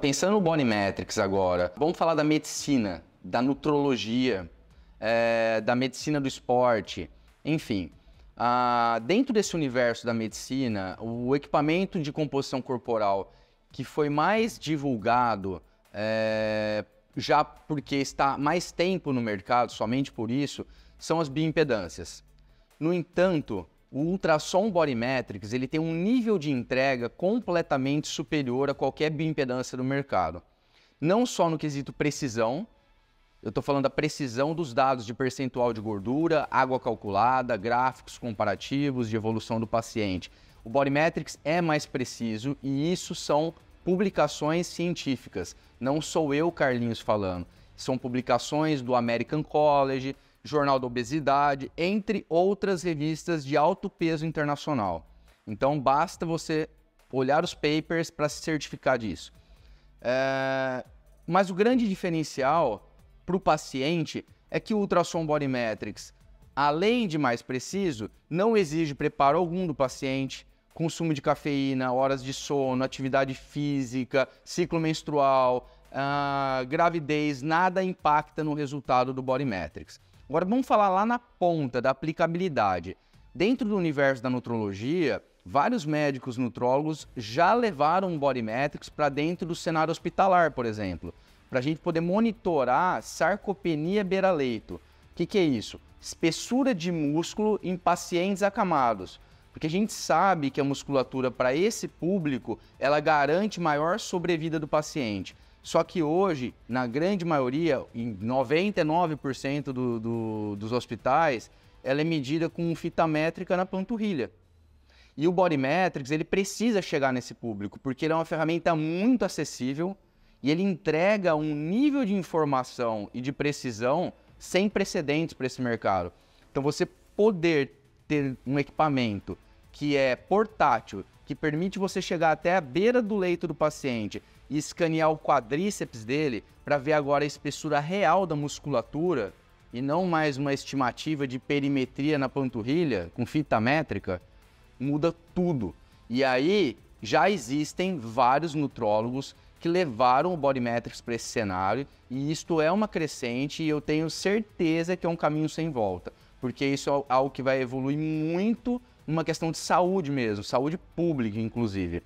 Pensando no Bonimetrics agora, vamos falar da medicina, da nutrologia, é, da medicina do esporte, enfim. Ah, dentro desse universo da medicina, o equipamento de composição corporal que foi mais divulgado, é, já porque está mais tempo no mercado, somente por isso, são as bioimpedâncias. No entanto, o ultrassom Metrics ele tem um nível de entrega completamente superior a qualquer bioimpedância do mercado. Não só no quesito precisão, eu estou falando da precisão dos dados de percentual de gordura, água calculada, gráficos comparativos de evolução do paciente. O Metrics é mais preciso e isso são publicações científicas. Não sou eu, Carlinhos, falando. São publicações do American College, Jornal da Obesidade, entre outras revistas de alto peso internacional. Então basta você olhar os papers para se certificar disso. É... Mas o grande diferencial para o paciente é que o ultrassom bodymetrics, além de mais preciso, não exige preparo algum do paciente, consumo de cafeína, horas de sono, atividade física, ciclo menstrual, uh, gravidez, nada impacta no resultado do Bodymetrics. Agora vamos falar lá na ponta da aplicabilidade. Dentro do universo da nutrologia, vários médicos nutrólogos já levaram body metrics para dentro do cenário hospitalar, por exemplo, para a gente poder monitorar sarcopenia beira-leito. O que, que é isso? Espessura de músculo em pacientes acamados. Porque a gente sabe que a musculatura para esse público, ela garante maior sobrevida do paciente. Só que hoje, na grande maioria, em 99% do, do, dos hospitais, ela é medida com fita métrica na panturrilha. E o Bodymetrics, ele precisa chegar nesse público, porque ele é uma ferramenta muito acessível e ele entrega um nível de informação e de precisão sem precedentes para esse mercado. Então, você poder ter um equipamento que é portátil, que permite você chegar até a beira do leito do paciente e escanear o quadríceps dele para ver agora a espessura real da musculatura e não mais uma estimativa de perimetria na panturrilha com fita métrica, muda tudo. E aí já existem vários nutrólogos que levaram o Bodymetrics para esse cenário e isto é uma crescente e eu tenho certeza que é um caminho sem volta, porque isso é algo que vai evoluir muito uma questão de saúde mesmo, saúde pública, inclusive.